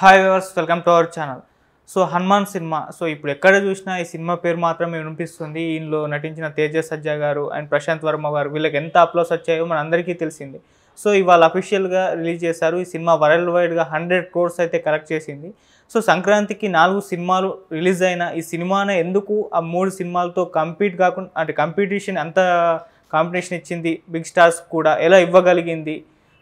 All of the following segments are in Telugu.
hi viewers welcome to our channel so Hanuman cinema so ఇప్పుడు ఎక్కడ చూసినా ఈ సినిమా పేరు మాత్రమే వినిపిస్తుంది దీనిలో నటించిన తేజస్ సజ్జా గారు అండ్ ప్రశాంత్ వర్మ గారు వీళ్ళకి ఎంత అప్లోస్ వచ్చాయో మన అందరికీ తెలిసింది సో ఇవాళ అఫీషియల్గా రిలీజ్ చేశారు ఈ సినిమా వరల్డ్ వైడ్గా హండ్రెడ్ క్రోర్స్ అయితే కలెక్ట్ చేసింది సో సంక్రాంతికి నాలుగు సినిమాలు రిలీజ్ అయిన ఈ సినిమాను ఎందుకు ఆ మూడు సినిమాలతో కంపీట్ కాకుండా అంటే కాంపిటీషన్ అంత కాంపిటీషన్ ఇచ్చింది బిగ్ స్టార్స్ కూడా ఎలా ఇవ్వగలిగింది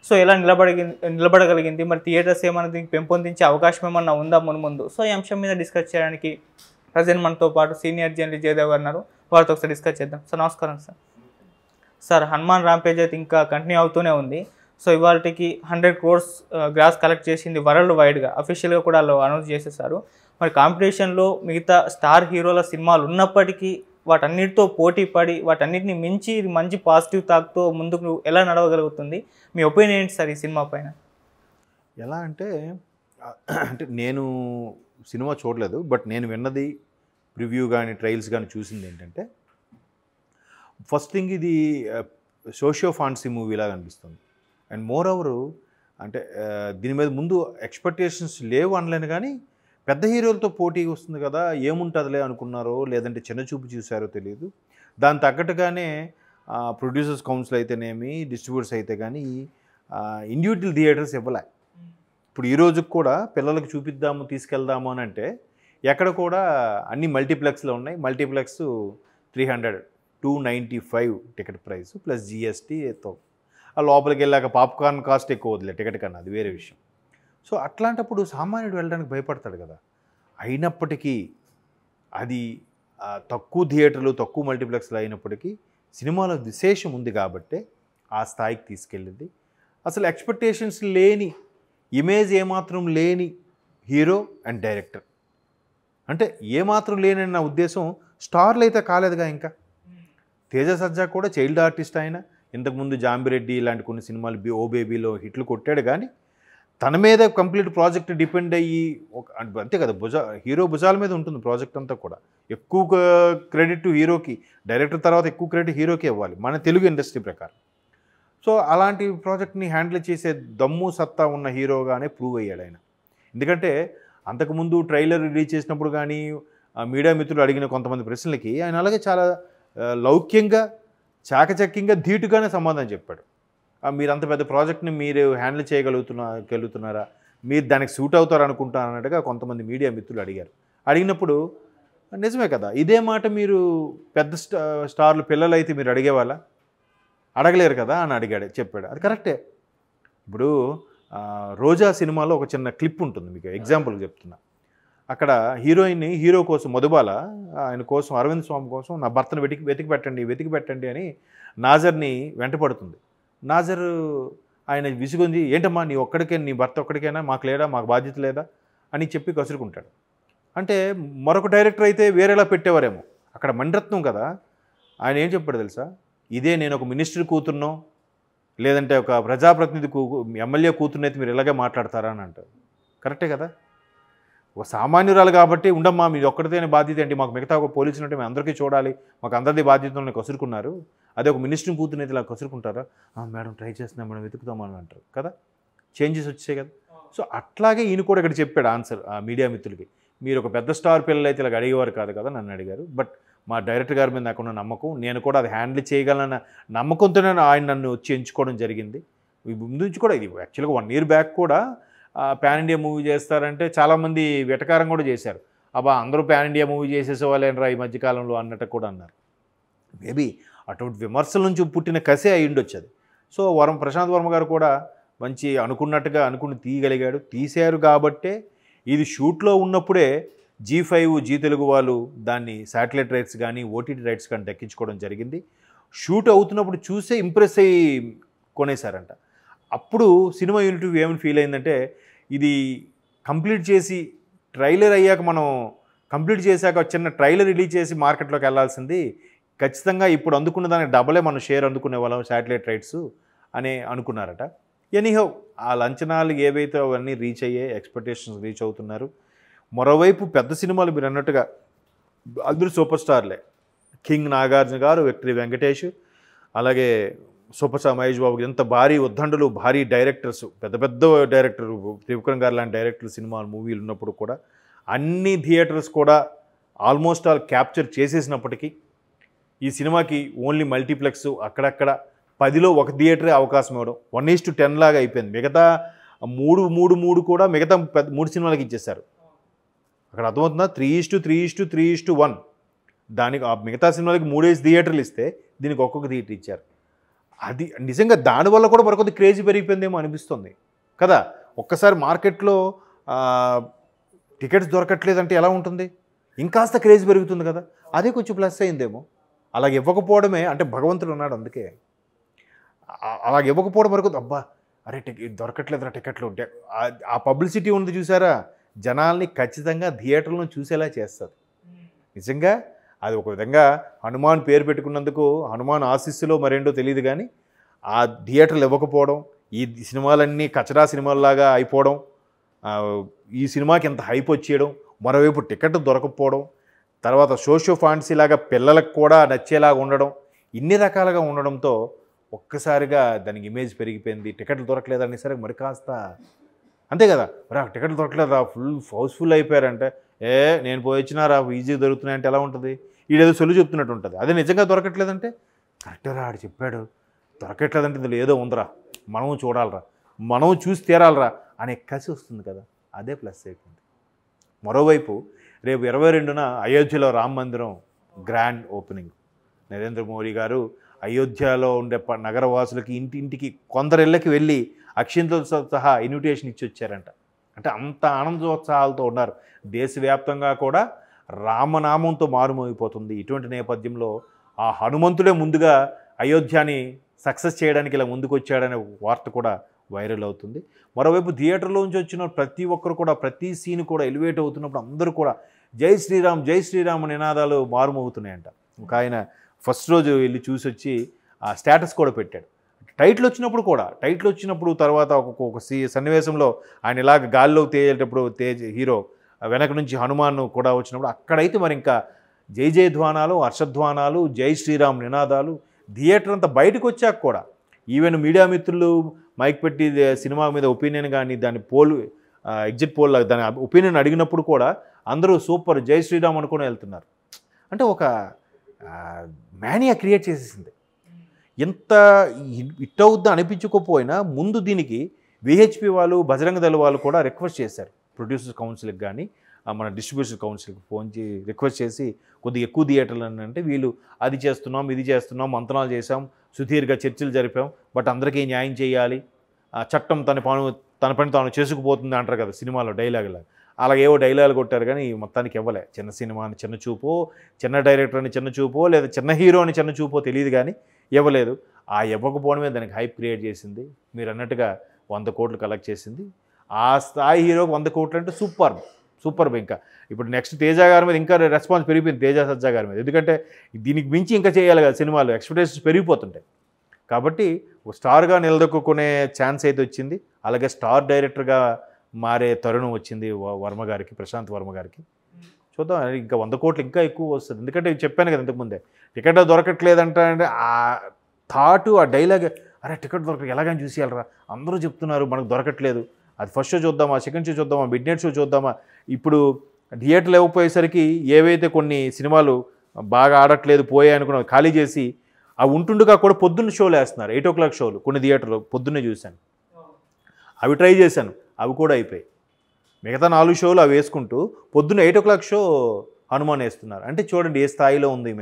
సో ఎలా నిలబడి నిలబడగలిగింది మరి థియేటర్స్ ఏమైనా దీనికి పెంపొందించే అవకాశం ఏమన్నా ఉందా మును ముందు సో ఈ అంశం మీద డిస్కస్ చేయడానికి ప్రజెంట్ మనతో పాటు సీనియర్ జర్నలిస్ట్ జయదేవ్ గారు ఉన్నారు వారితో ఒకసారి డిస్కస్ చేద్దాం సార్ నమస్కారం సార్ సార్ హనుమాన్ రాంపేజ్ అయితే ఇంకా కంటిన్యూ అవుతూనే ఉంది సో ఇవాళకి హండ్రెడ్ క్రోర్స్ గ్రాస్ కలెక్ట్ చేసింది వరల్డ్ వైడ్గా అఫీషియల్గా కూడా వాళ్ళు అనౌన్స్ చేసేసారు మరి కాంపిటీషన్లో మిగతా స్టార్ హీరోల సినిమాలు ఉన్నప్పటికీ వాటన్నిటితో పోటీ పడి వాటన్నిటిని మించి మంచి పాజిటివ్ థాక్తో ముందుకు ఎలా నడవగలుగుతుంది మీ ఒపీనియన్ ఏంటి సార్ ఈ సినిమా పైన ఎలా అంటే అంటే నేను సినిమా చూడలేదు బట్ నేను విన్నది రివ్యూ కానీ ట్రైల్స్ కానీ చూసింది ఏంటంటే ఫస్ట్ థింగ్ ఇది సోషియో ఫాన్సీ మూవీలాగా అనిపిస్తుంది అండ్ మోర్ ఓవరు అంటే దీని మీద ముందు ఎక్స్పెక్టేషన్స్ లేవు అనలేను కానీ పెద్ద హీరోలతో పోటీ వస్తుంది కదా ఏముంటుందిలే అనుకున్నారో లేదంటే చిన్న చూపు చూసారో తెలియదు దాని తగ్గట్టుగానే ప్రొడ్యూసర్స్ కౌన్సిల్ అయితేనేమి డిస్ట్రిబ్యూటర్స్ అయితే కానీ ఇండివిజువల్ థియేటర్స్ ఇవ్వలే ఇప్పుడు ఈ కూడా పిల్లలకు చూపిద్దాము తీసుకెళ్దాము అని అంటే ఎక్కడ కూడా అన్ని మల్టీప్లెక్స్లో ఉన్నాయి multiplex three hundred two ninety five ticket price plus జిఎస్టీతో ఆ లోపలికి వెళ్ళాక పాప్కార్న్ కాస్ట్ ఎక్కువ వదిలే టికెట్ కన్నా అది వేరే విషయం సో అట్లాంటప్పుడు సామాన్యుడు వెళ్ళడానికి భయపడతాడు కదా అయినప్పటికీ అది తక్కువ థియేటర్లు తక్కువ మల్టీప్లెక్స్లు అయినప్పటికీ సినిమాలో విశేషం ఉంది కాబట్టే ఆ స్థాయికి తీసుకెళ్ళింది అసలు ఎక్స్పెక్టేషన్స్ లేని ఇమేజ్ ఏమాత్రం లేని హీరో అండ్ డైరెక్టర్ అంటే ఏమాత్రం లేనని నా ఉద్దేశం స్టార్లు అయితే కాలేదుగా ఇంకా తేజ సజ్జా కూడా చైల్డ్ ఆర్టిస్ట్ ఆయన ఇంతకుముందు జాంబిరెడ్డి ఇలాంటి కొన్ని సినిమాలు ఓ బేబీలో హిట్లు కొట్టాడు కానీ తన మీద కంప్లీట్ ప్రాజెక్ట్ డిపెండ్ అయ్యి ఒక అంతే కదా భుజ హీరో భుజాల మీద ఉంటుంది ప్రాజెక్ట్ అంతా కూడా ఎక్కువ క్రెడిట్ హీరోకి డైరెక్టర్ తర్వాత ఎక్కువ క్రెడిట్ హీరోకి ఇవ్వాలి మన తెలుగు ఇండస్ట్రీ ప్రకారం సో అలాంటి ప్రాజెక్ట్ని హ్యాండిల్ చేసే దమ్ము సత్తా ఉన్న హీరోగానే ప్రూవ్ అయ్యాడు ఆయన ఎందుకంటే అంతకుముందు ట్రైలర్ రిలీజ్ చేసినప్పుడు కానీ మీడియా మిత్రులు అడిగిన కొంతమంది ప్రశ్నలకి ఆయన అలాగే చాలా లౌక్యంగా చాకచక్యంగా ధీటుగానే సమాధానం చెప్పాడు మీరు అంత పెద్ద ప్రాజెక్ట్ని మీరు హ్యాండిల్ చేయగలుగుతున్నారా మీరు దానికి సూట్ అవుతారు అన్నట్టుగా కొంతమంది మీడియా మిత్రులు అడిగారు అడిగినప్పుడు నిజమే కదా ఇదే మాట మీరు పెద్ద స్టార్లు పిల్లలు అయితే మీరు అడిగేవాళ్ళ అడగలేరు కదా అని అడిగాడు చెప్పాడు అది కరెక్టే ఇప్పుడు రోజా సినిమాలో ఒక చిన్న క్లిప్ ఉంటుంది మీకు ఎగ్జాంపుల్ చెప్తున్నా అక్కడ హీరోయిన్ని హీరో కోసం మధుబాల ఆయన కోసం అరవింద్ స్వామి కోసం నా భర్తను వెతికి వెతికి పెట్టండి వెతికి పెట్టండి అని నాజర్ని వెంటపడుతుంది నాజరు ఆయన విసుగుంది ఏంటమ్మా నీ ఒక్కడికే నీ భర్త ఒక్కడికైనా మాకు లేడా మాకు బాధ్యత లేదా అని చెప్పి కసురుకుంటాడు అంటే మరొక డైరెక్టర్ అయితే వేరేలా పెట్టేవారేమో అక్కడ మణిరత్నం కదా ఆయన ఏం చెప్పాడు తెలుసా ఇదే నేను ఒక మినిస్టర్ కూతుర్నో లేదంటే ఒక ప్రజాప్రతినిధి కూ ఎమ్మెల్యే కూతున్నైతే మీరు ఇలాగే మాట్లాడతారా అని అంటారు కరెక్టే కదా ఒక సామాన్యురాలు కాబట్టి ఉండమ్మా మీ ఒక్కడితేనే బాధ్యత ఏంటి మాకు మిగతా ఒక పోలీసులు ఉంటే మేము అందరికీ చూడాలి మాకు అందరిది బాధ్యతలను కసురుకున్నారు అదే ఒక మినిస్ట్రీ కూతురు అయితే ఇలా కసురుకుంటారా మేడం ట్రై చేస్తున్నాం మేడం వెతుకుతామని అంటారు కదా చేంజెస్ వచ్చాయి కదా సో అట్లాగే ఈయన కూడా ఇక్కడ చెప్పాడు ఆన్సర్ ఆ మీడియా మిత్రులకి మీరు ఒక పెద్ద స్టార్ పిల్లలు అయితే ఇలా అడిగేవారు కాదు కదా నన్ను అడిగారు బట్ మా డైరెక్టర్ గారి మీద నాకున్న నమ్మకం నేను కూడా అది హ్యాండిల్ చేయగలన నమ్మకంతోనే ఆయన నన్ను వచ్చి ఎంచుకోవడం జరిగింది ముందు నుంచి కూడా ఇది యాక్చువల్గా వన్ ఇయర్ బ్యాక్ కూడా ప్యాన్ ఇండియా మూవీ చేస్తారంటే చాలామంది వెటకారం కూడా చేశారు అబ్బా అందరూ ప్యాన్ ఇండియా మూవీ చేసేసేవాళ్ళేనరా ఈ మధ్యకాలంలో అన్నట్టు కూడా అన్నారు మేబీ అటువంటి విమర్శల నుంచి పుట్టిన కసే అయి ఉండొచ్చు అది సో వరం ప్రశాంత్ వర్మ గారు కూడా మంచి అనుకున్నట్టుగా అనుకుని తీయగలిగాడు తీశారు కాబట్టే ఇది షూట్లో ఉన్నప్పుడే జీ ఫైవ్ జీ తెలుగు వాళ్ళు దాన్ని శాటిలైట్ రైట్స్ కానీ ఓటీటీ రైట్స్ కానీ దక్కించుకోవడం జరిగింది షూట్ అవుతున్నప్పుడు చూసే ఇంప్రెస్ అయ్యి కొనేశారంట అప్పుడు సినిమా యూనిట్ ఏమని ఫీల్ అయిందంటే ఇది కంప్లీట్ చేసి ట్రైలర్ అయ్యాక మనం కంప్లీట్ చేశాక చిన్న ట్రైలర్ రిలీజ్ చేసి మార్కెట్లోకి వెళ్ళాల్సింది ఖచ్చితంగా ఇప్పుడు అందుకున్న దానికి డబలే మనం షేర్ అందుకునే వాళ్ళం శాటిలైట్ రైట్స్ అని అనుకున్నారట ఎనీహో ఆ లంచనాలు ఏవైతే అవన్నీ రీచ్ అయ్యే ఎక్స్పెక్టేషన్స్ రీచ్ అవుతున్నారు మరోవైపు పెద్ద సినిమాలు మీరు అన్నట్టుగా అందరూ సూపర్ స్టార్లే కింగ్ నాగార్జున గారు విక్టరీ వెంకటేష్ అలాగే సూపర్ మహేష్ బాబు ఎంత భారీ ఉద్దండలు భారీ డైరెక్టర్స్ పెద్ద పెద్ద డైరెక్టర్ త్రివిక్రమ్ గారు లాంటి డైరెక్టర్ సినిమాలు మూవీలు ఉన్నప్పుడు కూడా అన్ని థియేటర్స్ కూడా ఆల్మోస్ట్ ఆల్ క్యాప్చర్ చేసేసినప్పటికీ ఈ సినిమాకి ఓన్లీ మల్టీప్లెక్స్ అక్కడక్కడ పదిలో ఒక థియేటరే అవకాశం ఇవ్వడం వన్ ఈస్ టు టెన్ లాగా అయిపోయింది మిగతా మూడు మూడు మూడు కూడా మిగతా పెద్ద మూడు సినిమాలకి ఇచ్చేశారు అక్కడ అర్థమవుతుందా three is to three is to three is to one దానికి మిగతా సినిమాలకి మూడేసి థియేటర్లు ఇస్తే దీనికి ఒక్కొక్క థియేటర్ ఇచ్చారు అది నిజంగా దానివల్ల కూడా మరికొద్ది క్రేజ్ పెరిగిపోయిందేమో అనిపిస్తుంది కదా ఒక్కసారి మార్కెట్లో టికెట్స్ దొరకట్లేదంటే ఎలా ఉంటుంది ఇంకాస్త క్రేజ్ పెరుగుతుంది కదా అదే కొంచెం ప్లస్ అయిందేమో అలాగే ఇవ్వకపోవడమే అంటే భగవంతుడు ఉన్నాడు అందుకే అలాగే ఇవ్వకపోవడం వరకు అబ్బా అరే టికెట్ దొరకట్లేదు టికెట్లు ఉంటే ఆ పబ్లిసిటీ ఉంది చూసారా జనాల్ని ఖచ్చితంగా థియేటర్లను చూసేలా చేస్తుంది నిజంగా అది ఒక విధంగా హనుమాన్ పేరు పెట్టుకున్నందుకు హనుమాన్ ఆశీస్సులో మరేంటో తెలియదు కానీ ఆ థియేటర్లు ఇవ్వకపోవడం ఈ సినిమాలన్నీ కచరా సినిమాల్లాగా అయిపోవడం ఈ సినిమాకి ఎంత హైప్ వచ్చేయడం మరోవైపు టికెట్ దొరకకపోవడం తర్వాత సోషో ఫాంటసీ లాగా పిల్లలకు కూడా నచ్చేలాగా ఉండడం ఇన్ని రకాలుగా ఉండడంతో ఒక్కసారిగా దానికి ఇమేజ్ పెరిగిపోయింది టికెట్లు దొరకలేదు అనేసరికి మరి కాస్త అంతే కదా మరి ఆ టికెట్లు దొరకలేదు ఫుల్ హౌస్ఫుల్ అయిపోయారంటే ఏ నేను పోయి వచ్చినారా దొరుకుతున్నాయి అంటే ఎలా ఉంటుంది వీడేదో సొల్లు చెప్తున్నట్టు ఉంటుంది అదే నిజంగా దొరకట్లేదంటే కరెక్టరా ఆడు చెప్పాడు దొరకట్లేదంటే ఇందులో ఏదో ఉందిరా మనం చూడాలరా మనం చూసి తీరాలరా అనే కసి వస్తుంది కదా అదే ప్లస్ అయిపోయింది మరోవైపు రేపు ఇరవై రెండున అయోధ్యలో రామ మందిరం గ్రాండ్ ఓపెనింగ్ నరేంద్ర మోడీ గారు అయోధ్యలో ఉండే నగరవాసులకి ఇంటింటికి కొందరిళ్ళకి వెళ్ళి అక్షింతలతో సహా ఇన్విటేషన్ ఇచ్చి వచ్చారంట అంటే అంత ఆనందోత్సాహాలతో ఉన్నారు దేశవ్యాప్తంగా కూడా రామనామంతో మారుమోగిపోతుంది ఇటువంటి నేపథ్యంలో ఆ హనుమంతుడే ముందుగా అయోధ్యని సక్సెస్ చేయడానికి ఇలా ముందుకొచ్చాడనే వార్త కూడా వైరల్ అవుతుంది మరోవైపు థియేటర్లోంచి వచ్చిన ప్రతి ఒక్కరు కూడా ప్రతి సీన్ కూడా ఎలివేట్ అవుతున్నప్పుడు అందరూ కూడా జై శ్రీరామ్ జై శ్రీరామ్ నినాదాలు మారుమవుతున్నాయంట ఒక ఆయన ఫస్ట్ రోజు వెళ్ళి చూసి వచ్చి ఆ స్టేటస్ కూడా పెట్టాడు టైట్లు వచ్చినప్పుడు కూడా టైట్లు వచ్చినప్పుడు తర్వాత ఒక సీ సన్నివేశంలో ఆయన ఇలాగ గాల్లో తేయేటప్పుడు తేజ్ హీరో వెనక నుంచి హనుమాన్ కూడా వచ్చినప్పుడు అక్కడైతే మరి ఇంకా జై జయధ్వానాలు హర్షధ్వానాలు జై శ్రీరామ్ నినాదాలు థియేటర్ అంతా బయటకు వచ్చాక కూడా ఈవెన్ మీడియా మిత్రులు మైక్ పెట్టి సినిమా మీద ఒపీనియన్ కానీ దాని పోల్ ఎగ్జిట్ పోల్ దాని ఒపీనియన్ అడిగినప్పుడు కూడా అందరూ సూపర్ జై శ్రీరామ్ అనుకుని వెళ్తున్నారు అంటే ఒక మేనియా క్రియేట్ చేసేసింది ఎంత ఇట్ అవుద్దా అనిపించకపోయినా ముందు దీనికి విహెచ్పి వాళ్ళు బజరంగ దళ వాళ్ళు కూడా రిక్వెస్ట్ చేశారు ప్రొడ్యూసర్స్ కౌన్సిల్కి కానీ మన డిస్ట్రిబ్యూషన్ కౌన్సిల్కి ఫోన్ చే రిక్వెస్ట్ చేసి కొద్దిగా ఎక్కువ థియేటర్లు అని అంటే వీళ్ళు అది చేస్తున్నాం ఇది చేస్తున్నాం మంత్రాలు చేసాం సుదీర్ఘ చర్చలు జరిపాం బట్ అందరికీ న్యాయం చేయాలి చట్టం తన పను తన పని తాను చేసుకుపోతుంది అంటారు కదా సినిమాలో డైలాగులా అలాగేవో ఏవో డైలాగ్ కొట్టారు కానీ మొత్తానికి ఇవ్వలే చిన్న సినిమా చిన్న చూపో చిన్న డైరెక్టర్ అని చిన్న చూపో లేదా చిన్న హీరో అని చిన్న చూపో తెలియదు కానీ ఇవ్వలేదు ఆ ఇవ్వకపోవడమే దానికి హైప్ క్రియేట్ చేసింది మీరు అన్నట్టుగా వంద కోట్లు కలెక్ట్ చేసింది ఆ స్థాయి హీరోకి వంద కోట్లు అంటే సూపర్ సూపర్ ఇంకా ఇప్పుడు నెక్స్ట్ తేజ గారి మీద ఇంకా రెస్పాన్స్ పెరిగిపోయింది తేజ సజ్జా గారి మీద ఎందుకంటే దీనికి మించి ఇంకా చేయాలి కదా సినిమాలు ఎక్స్పెక్టేషన్స్ పెరిగిపోతుంటాయి కాబట్టి స్టార్గా నిలదొక్కునే ఛాన్స్ అయితే వచ్చింది అలాగే స్టార్ డైరెక్టర్గా మారే తరుణం వచ్చింది వర్మ గారికి ప్రశాంత్ వర్మ గారికి చూద్దాం ఇంకా వంద కోట్లు ఇంకా ఎక్కువ వస్తుంది ఎందుకంటే చెప్పాను కదా ఇంతకుముందే టికెట్ దొరకట్లేదంటే ఆ థాటు ఆ డైలాగ్ అరే టికెట్ దొరకదు ఎలాగని చూసేయాలరా అందరూ చెప్తున్నారు మనకు దొరకట్లేదు అది ఫస్ట్ షో చూద్దామా సెకండ్ షో చూద్దామా మిడ్ నైట్ షో చూద్దామా ఇప్పుడు థియేటర్లు ఇవ్వకపోయేసరికి ఏవైతే కొన్ని సినిమాలు బాగా ఆడట్లేదు పోయాయి అనుకున్న ఖాళీ చేసి ఆ ఉంటుండగా కూడా పొద్దున్న షోలు వేస్తున్నారు ఎయిట్ ఓ క్లాక్ షోలు కొన్ని థియేటర్లు పొద్దున్నే చూశాను అవి ట్రై చేశాను అవి కూడా అయిపోయాయి మిగతా నాలుగు షోలు అవి వేసుకుంటూ పొద్దున్న eight o'clock show Hanuman వేస్తున్నారు అంటే చూడండి ఏ స్థాయిలో ఉంది